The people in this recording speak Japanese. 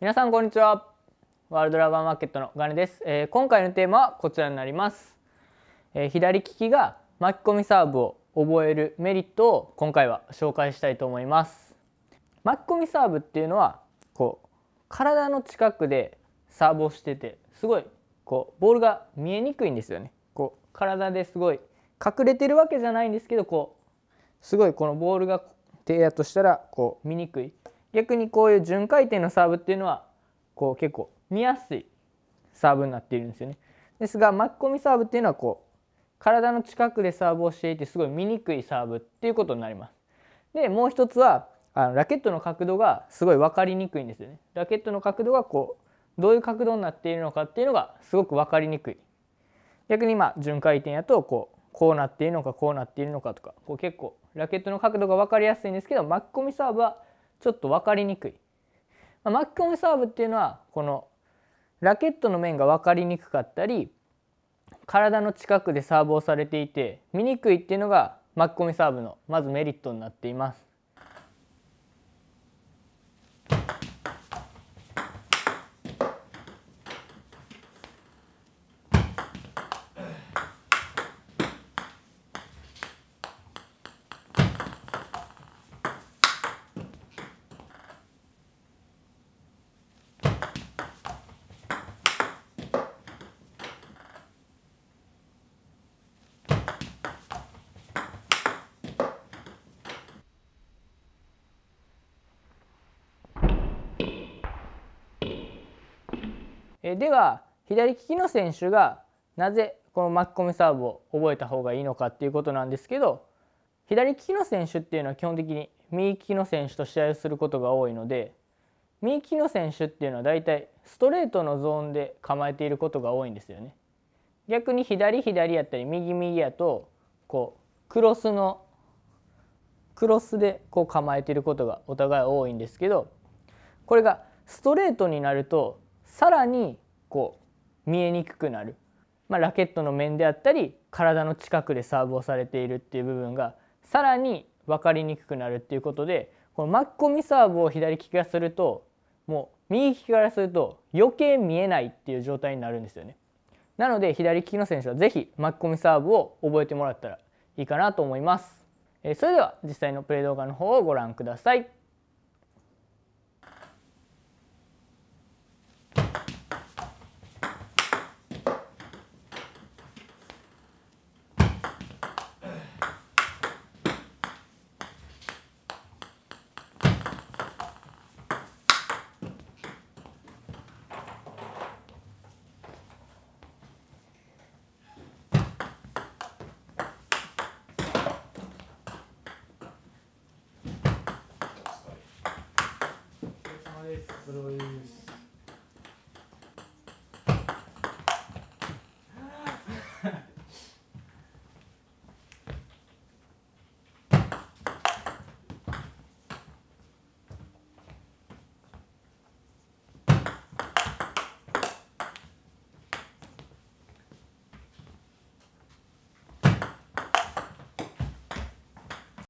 皆さんこんにちはワールドラバーマーケットのガネです、えー、今回のテーマはこちらになります、えー、左利きが巻き込みサーブを覚えるメリットを今回は紹介したいと思います巻き込みサーブっていうのはこう体の近くでサーブをしててすごいこうボールが見えにくいんですよねこう体ですごい隠れてるわけじゃないんですけどこうすごいこのボールが手やとしたらこう見にくい逆にこういう巡回転のサーブっていうのはこう結構見やすいサーブになっているんですよね。ですが巻き込みサーブっていうのはこう体の近くでサーブをしていてすごい見にくいサーブっていうことになります。でもう一つはあのラケットの角度がすごい分かりにくいんですよね。ラケットの角度がこうどういう角度になっているのかっていうのがすごく分かりにくい。逆にまあ巡回転やとこうこうなっているのかこうなっているのかとかこう結構ラケットの角度が分かりやすいんですけど巻き込みサーブはちょっと分かりにくい、まあ、巻き込みサーブっていうのはこのラケットの面が分かりにくかったり体の近くでサーブをされていて見にくいっていうのが巻き込みサーブのまずメリットになっていますえでは左利きの選手がなぜこの巻き込みサーブを覚えた方がいいのかっていうことなんですけど左利きの選手っていうのは基本的に右利きの選手と試合をすることが多いので右利きの選手っていうのは大体ストレートのゾーンで構えていることが多いんですよね。逆に左左やったり右右やとこうクロスのクロスでこう構えていることがお互い多いんですけどこれがストレートになるとさらにこう見えにくくなる、まあ、ラケットの面であったり体の近くでサーブをされているっていう部分がさらに分かりにくくなるっていうことでこの巻き込みサーブを左利きがするともう右利きからすると余計見えないっていう状態になるんですよね。なので左利きの選手は是非巻き込みサーブを覚えてもらったらいいかなと思います。えそれでは実際のプレイ動画の方をご覧ください。